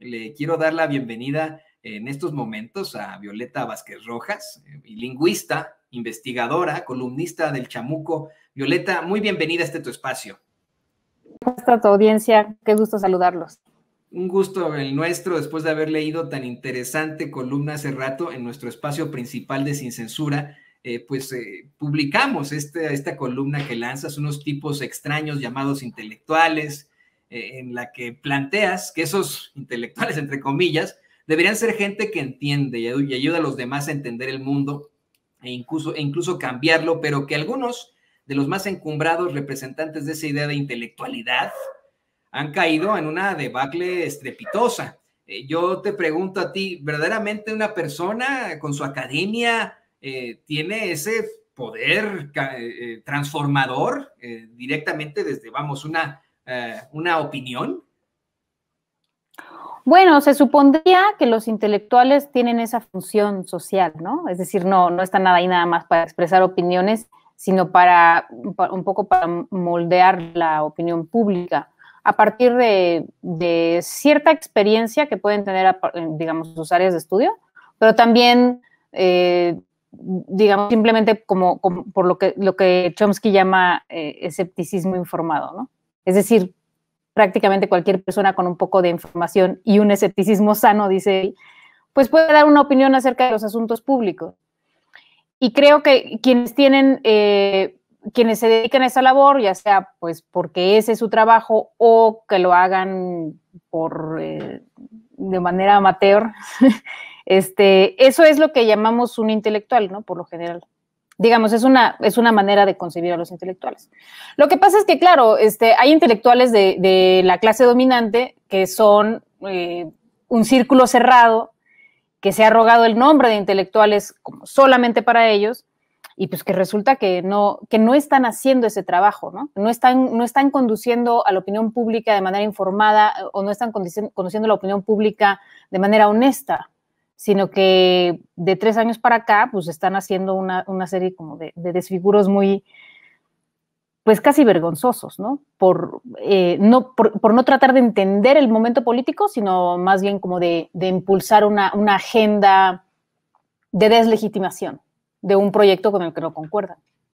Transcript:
Le quiero dar la bienvenida en estos momentos a Violeta Vázquez Rojas, eh, lingüista, investigadora, columnista del Chamuco. Violeta, muy bienvenida a este tu espacio. ¿Cómo tu audiencia? Qué gusto saludarlos. Un gusto el nuestro después de haber leído tan interesante columna hace rato en nuestro espacio principal de Sin Censura. Eh, pues eh, publicamos este, esta columna que lanzas, unos tipos extraños llamados intelectuales, eh, en la que planteas que esos intelectuales, entre comillas, deberían ser gente que entiende y ayuda a los demás a entender el mundo e incluso, e incluso cambiarlo, pero que algunos de los más encumbrados representantes de esa idea de intelectualidad han caído en una debacle estrepitosa. Eh, yo te pregunto a ti, ¿verdaderamente una persona con su academia eh, tiene ese poder transformador directamente desde, vamos, una eh, una opinión? Bueno, se supondría que los intelectuales tienen esa función social, ¿no? Es decir, no, no está nada ahí nada más para expresar opiniones, sino para, un poco para moldear la opinión pública a partir de, cierta experiencia que pueden tener, digamos, sus áreas de estudio, pero también, eh, digamos, simplemente como, por lo que, lo que Chomsky llama eh, escepticismo informado, ¿no? Es decir, prácticamente cualquier persona con un poco de información y un escepticismo sano, dice pues puede dar una opinión acerca de los asuntos públicos. Y creo que quienes tienen, eh, quienes se dedican a esa labor, ya sea pues porque ese es su trabajo o que lo hagan por eh, de manera amateur, este, eso es lo que llamamos un intelectual, ¿no? Por lo general. Digamos, es una, es una manera de concebir a los intelectuales. Lo que pasa es que, claro, este, hay intelectuales de, la clase dominante que son eh, un círculo cerrado, que se ha rogado el nombre de intelectuales como solamente para ellos, y pues que resulta que no, que no están haciendo ese trabajo, ¿no? están, no están conduciendo a la opinión pública de manera informada o no están conduciendo, conduciendo la opinión pública de manera honesta sino que de tres años para acá, pues están haciendo una, serie como de, desfiguros muy, pues casi vergonzosos, ¿no? Por, eh, no por, no tratar de entender el momento político, sino más bien como de, de impulsar una, una agenda de deslegitimación de un proyecto con el que no concuerdan.